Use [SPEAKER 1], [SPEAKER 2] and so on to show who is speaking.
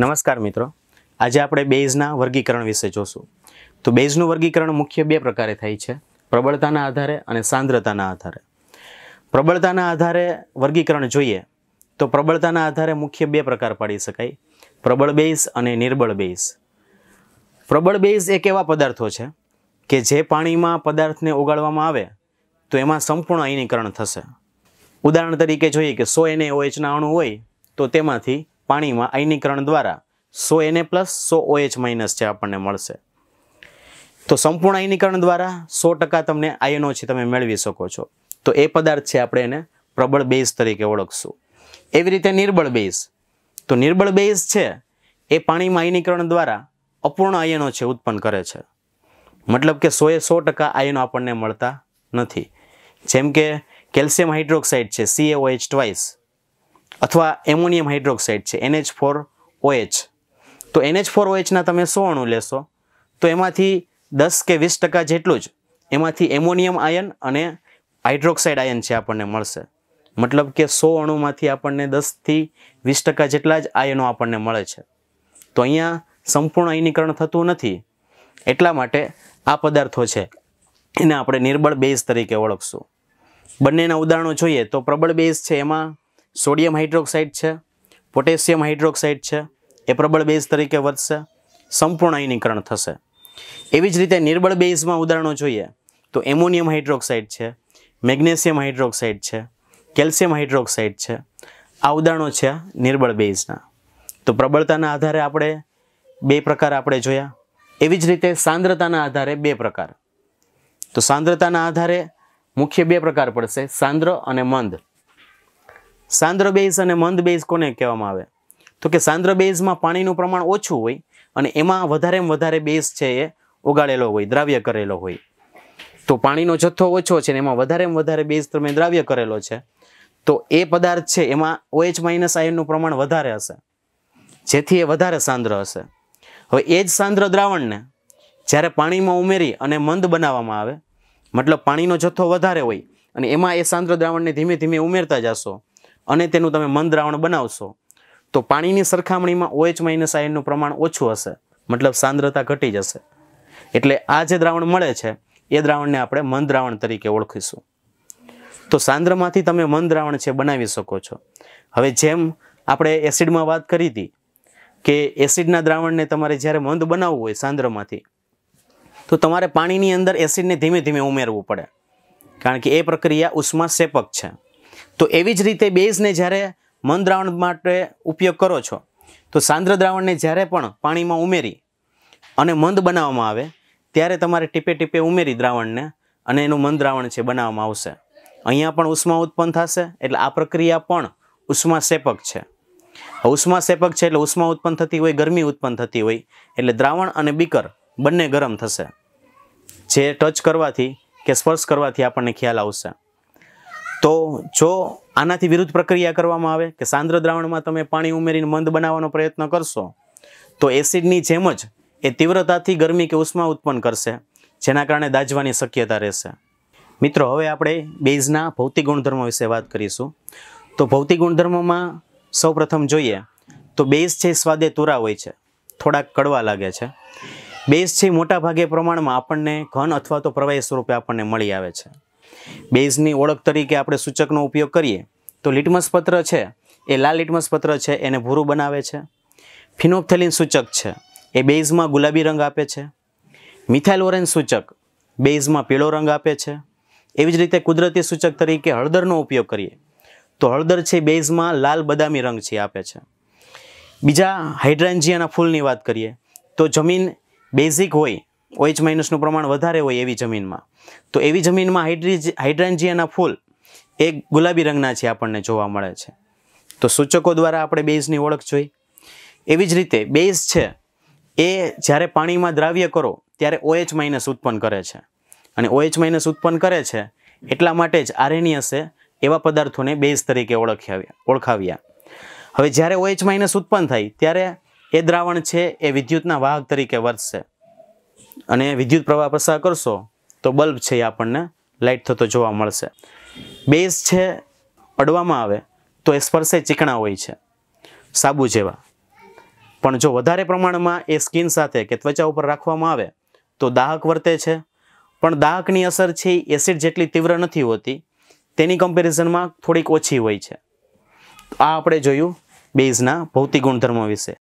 [SPEAKER 1] નમસ્કાર મિત્રો આજે આપણે બેઝના વર્ગીકરણ વિશે જોશું તો બેઝનું વર્ગીકરણ મુખ્ય બે પ્રકારે થાય છે પ્રબળતાના આધારે અને સાંદ્રતાના આધારે પ્રબળતાના આધારે વર્ગીકરણ જોઈએ તો પ્રબળતાના આધારે મુખ્ય બે પ્રકાર પાડી શકાય પ્રબળ બેઝ અને નિર્બળ બેઝ પ્રબળ બેઝ એક એવા પદાર્થો છે કે જે પાણીમાં પદાર્થને ઓગાળવામાં આવે તો એમાં સંપૂર્ણ અયનીકરણ થશે ઉદાહરણ તરીકે જોઈએ કે સો એને ઓએચના અણુ હોય તો તેમાંથી પાણીમાં આયનીકરણ દ્વારા સો એને પ્લસ સો ઓએચ માઇનસ છે આપણને મળશે તો સંપૂર્ણ આયનીકરણ દ્વારા સો ટકા તમને આયનો છે તમે મેળવી શકો છો તો એ પદાર્થ છે આપણે એને પ્રબળ બેઝ તરીકે ઓળખશું એવી રીતે નિર્બળ બેઝ તો નિર્બળ બેઝ છે એ પાણીમાં આયનીકરણ દ્વારા અપૂર્ણ આયનો છે ઉત્પન્ન કરે છે મતલબ કે સોએ સો ટકા આયનો આપણને મળતા નથી જેમ કે કેલ્શિયમ હાઇડ્રોક્સાઇડ છે સીએઓએચ ટ્વાઇસ અથવા એમોનિયમ હાઇડ્રોક્સાઇડ છે એનએચ ફોર ઓએચ તો એનએચ ફોર ઓએચના તમે સો અણુ લેશો તો એમાંથી દસ કે વીસ ટકા જેટલું જ એમાંથી એમોનિયમ આયન અને હાઇડ્રોક્સાઇડ આયન છે આપણને મળશે મતલબ કે સો અણુમાંથી આપણને દસથી વીસ ટકા જેટલા જ આયનો આપણને મળે છે તો અહીંયા સંપૂર્ણ અયનીકરણ થતું નથી એટલા માટે આ પદાર્થો છે એને આપણે નિર્બળ બેઝ તરીકે ઓળખશું બંનેના ઉદાહરણો જોઈએ તો પ્રબળ બેઝ છે એમાં સોડિયમ હાઇડ્રોક્સાઇડ છે પોટેશિયમ હાઇડ્રોક્સાઇડ છે એ પ્રબળ બેઝ તરીકે વધશે સંપૂર્ણ અયનીકરણ થશે એવી જ રીતે નિર્બળ બેઝમાં ઉદાહરણો જોઈએ તો એમોનિયમ હાઇડ્રોક્સાઇડ છે મેગ્નેશિયમ હાઇડ્રોક્સાઇડ છે કેલ્શિયમ હાઇડ્રોક્સાઇડ છે આ ઉદાહરણો છે નિર્બળ બેઝના તો પ્રબળતાના આધારે આપણે બે પ્રકાર આપણે જોયા એવી જ રીતે સાંદ્રતાના આધારે બે પ્રકાર તો સાંદ્રતાના આધારે મુખ્ય બે પ્રકાર પડશે સાંદ્ર અને મંદ સાંદ્ર બેઝ અને મંદ બેઝ કોને કહેવામાં આવે તો કે સાંદ્ર બેઝમાં પાણીનું પ્રમાણ ઓછું હોય અને એમાં વધારેમાં વધારે બેઝ છે એ ઉગાડેલો હોય દ્રાવ્ય કરેલો હોય તો પાણીનો જથ્થો ઓછો છે ને એમાં વધારેમાં વધારે બેઝ તમે દ્રાવ્ય કરેલો છે તો એ પદાર્થ છે એમાં ઓએચ માઇનસ આયનનું પ્રમાણ વધારે હશે જેથી એ વધારે સાંદ્ર હશે હવે એ જ સાંદ્ર દ્રાવણને જ્યારે પાણીમાં ઉમેરી અને મંદ બનાવવામાં આવે મતલબ પાણીનો જથ્થો વધારે હોય અને એમાં એ સાંદ્ર દ્રાવણને ધીમે ધીમે ઉમેરતા જશો અને તેનું તમે મંદ દ્રાવણ બનાવશો તો પાણીની સરખામણીમાં ઓએચ માઇનસ આયનનું પ્રમાણ ઓછું હશે મતલબ સાંદ્રતા ઘટી જશે એટલે આ જે દ્રાવણ મળે છે એ દ્રાવણને આપણે મંદ દ્રાવણ તરીકે ઓળખીશું તો સાંદ્રમાંથી તમે મંદ દ્રાવણ છે બનાવી શકો છો હવે જેમ આપણે એસિડમાં વાત કરી હતી કે એસિડના દ્રાવણને તમારે જ્યારે મંદ બનાવવું હોય સાંદ્રમાંથી તો તમારે પાણીની અંદર એસિડને ધીમે ધીમે ઉમેરવું પડે કારણ કે એ પ્રક્રિયા ઉષ્મા સેપક છે તો એવી જ રીતે બેઝને જ્યારે મંદ દ્રાવણ માટે ઉપયોગ કરો છો તો સાંદ્ર દ્રાવણને જ્યારે પણ પાણીમાં ઉમેરી અને મંદ બનાવવામાં આવે ત્યારે તમારે ટીપે ટીપે ઉમેરી દ્રાવણને અને એનું મંદ દ્રાવણ છે બનાવવામાં આવશે અહીંયા પણ ઉષ્મા ઉત્પન્ન થશે એટલે આ પ્રક્રિયા પણ ઉષ્મા સેપક છે ઉષ્મા સેપક છે એટલે ઉષ્મા ઉત્પન્ન થતી હોય ગરમી ઉત્પન્ન થતી હોય એટલે દ્રાવણ અને બીકર બંને ગરમ થશે જે ટચ કરવાથી કે સ્પર્શ કરવાથી આપણને ખ્યાલ આવશે તો જો આનાથી વિરુદ્ધ પ્રક્રિયા કરવામાં આવે કે સાંદ્ર દ્રાવણમાં તમે પાણી ઉમેરીને મંદ બનાવવાનો પ્રયત્ન કરશો તો એસિડની જેમ જ એ તીવ્રતાથી ગરમી કે ઉષ્મા ઉત્પન્ન કરશે જેના કારણે દાજવાની શક્યતા રહેશે મિત્રો હવે આપણે બેઝના ભૌતિક ગુણધર્મો વિશે વાત કરીશું તો ભૌતિક ગુણધર્મોમાં સૌપ્રથમ જોઈએ તો બેઝ છે સ્વાદે તુરા હોય છે થોડાક કડવા લાગે છે બેઝ છે મોટાભાગે પ્રમાણમાં આપણને ઘન અથવા તો પ્રવાહી સ્વરૂપે આપણને મળી આવે છે બેઝની ઓળખ તરીકે આપણે સૂચકનો ઉપયોગ કરીએ તો લિટમસ પત્ર છે એ લાલ લિટમસ પત્ર છે એને ભૂરું બનાવે છે ફિનોપથેલિન સૂચક છે એ બેઝમાં ગુલાબી રંગ આપે છે મિથાઇલ ઓરેન્જ સૂચક બેઝમાં પીળો રંગ આપે છે એવી જ રીતે કુદરતી સૂચક તરીકે હળદરનો ઉપયોગ કરીએ તો હળદર છે બેઝમાં લાલ બદામી રંગ છે આપે છે બીજા હાઇડ્રાન્જિયાના ફૂલની વાત કરીએ તો જમીન બેઝિક હોય ઓએચ માઇનસનું પ્રમાણ વધારે હોય એવી જમીનમાં તો એવી જમીનમાં હાઇડ્રિજ હાઇડ્રાન્જિયાના ફૂલ એ ગુલાબી રંગના છે આપણને જોવા મળે છે તો સૂચકો દ્વારા આપણે બેઝની ઓળખ જોઈ એવી જ રીતે બેઝ છે એ જ્યારે પાણીમાં દ્રાવ્ય કરો ત્યારે ઓએચ OH માઇનસ ઉત્પન્ન કરે છે અને ઓએચ OH માઇનસ ઉત્પન્ન કરે છે એટલા માટે જ આરેનિયસે એવા પદાર્થોને બેઝ તરીકે ઓળખાવ્યા ઓળખાવ્યા હવે જ્યારે ઓએચ OH માઇનસ ઉત્પન્ન થાય ત્યારે એ દ્રાવણ છે એ વિદ્યુતના વાહક તરીકે વર્તશે અને વિદ્યુત પ્રવાહ પસાર કરશો તો બલ્બ છે એ આપણને લાઇટ થતો જોવા મળશે બેઝ છે અડવામાં આવે તો એ સ્પર્શે ચીકણા હોય છે સાબુ જેવા પણ જો વધારે પ્રમાણમાં એ સ્કિન સાથે કે ત્વચા ઉપર રાખવામાં આવે તો દાહક વર્તે છે પણ દાહકની અસર છે એસિડ જેટલી તીવ્ર નથી હોતી તેની કમ્પેરિઝનમાં થોડીક ઓછી હોય છે આ આપણે જોયું બેઝના ભૌતિક ગુણધર્મો વિશે